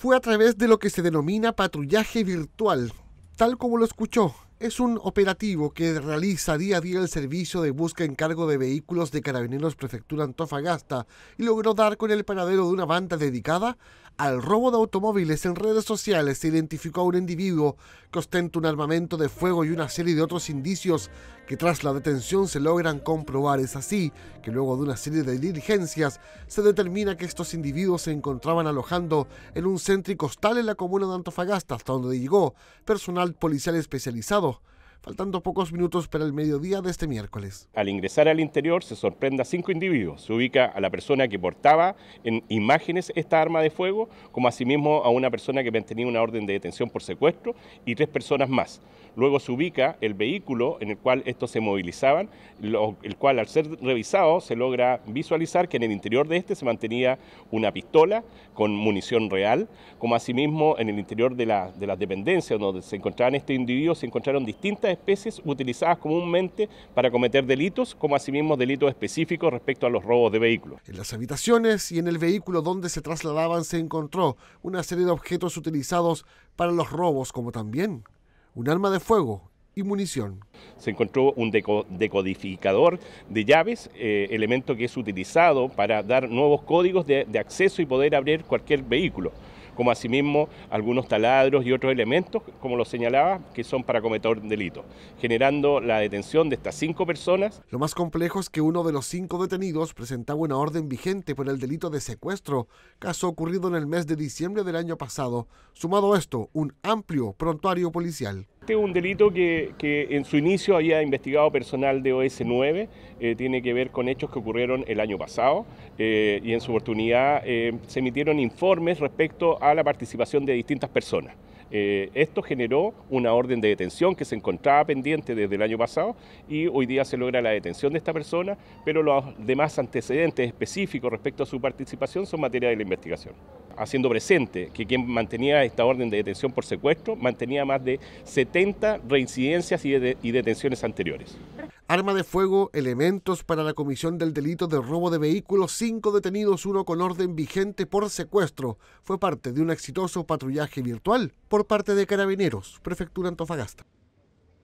fue a través de lo que se denomina patrullaje virtual. Tal como lo escuchó, es un operativo que realiza día a día el servicio de busca en cargo de vehículos de Carabineros Prefectura Antofagasta y logró dar con el paradero de una banda dedicada al robo de automóviles en redes sociales se identificó a un individuo que ostenta un armamento de fuego y una serie de otros indicios que tras la detención se logran comprobar. Es así que luego de una serie de diligencias se determina que estos individuos se encontraban alojando en un céntrico costal en la comuna de Antofagasta, hasta donde llegó personal policial especializado faltando pocos minutos para el mediodía de este miércoles. Al ingresar al interior se sorprende a cinco individuos. Se ubica a la persona que portaba en imágenes esta arma de fuego, como asimismo a una persona que mantenía una orden de detención por secuestro y tres personas más. Luego se ubica el vehículo en el cual estos se movilizaban, el cual al ser revisado se logra visualizar que en el interior de este se mantenía una pistola con munición real, como asimismo en el interior de, de las dependencias donde se encontraban estos individuos se encontraron distintas especies utilizadas comúnmente para cometer delitos, como asimismo delitos específicos respecto a los robos de vehículos. En las habitaciones y en el vehículo donde se trasladaban se encontró una serie de objetos utilizados para los robos, como también un arma de fuego y munición. Se encontró un decodificador de llaves, eh, elemento que es utilizado para dar nuevos códigos de acceso y poder abrir cualquier vehículo como asimismo algunos taladros y otros elementos, como lo señalaba, que son para cometer delitos, generando la detención de estas cinco personas. Lo más complejo es que uno de los cinco detenidos presentaba una orden vigente por el delito de secuestro, caso ocurrido en el mes de diciembre del año pasado, sumado a esto un amplio prontuario policial. Este es un delito que, en su inicio había investigado personal de OS9, eh, tiene que ver con hechos que ocurrieron el año pasado eh, y en su oportunidad eh, se emitieron informes respecto a la participación de distintas personas. esto generó una orden de detención que se encontraba pendiente desde el año pasado y hoy día se logra la detención de esta persona, pero los demás antecedentes específicos respecto a su participación son materia de la investigación haciendo presente que quien mantenía esta orden de detención por secuestro mantenía más de 70 reincidencias y, detenciones anteriores. Arma de fuego, elementos para la comisión del delito de robo de vehículos, cinco detenidos, uno con orden vigente por secuestro. Fue parte de un exitoso patrullaje virtual por parte de Carabineros, Prefectura Antofagasta.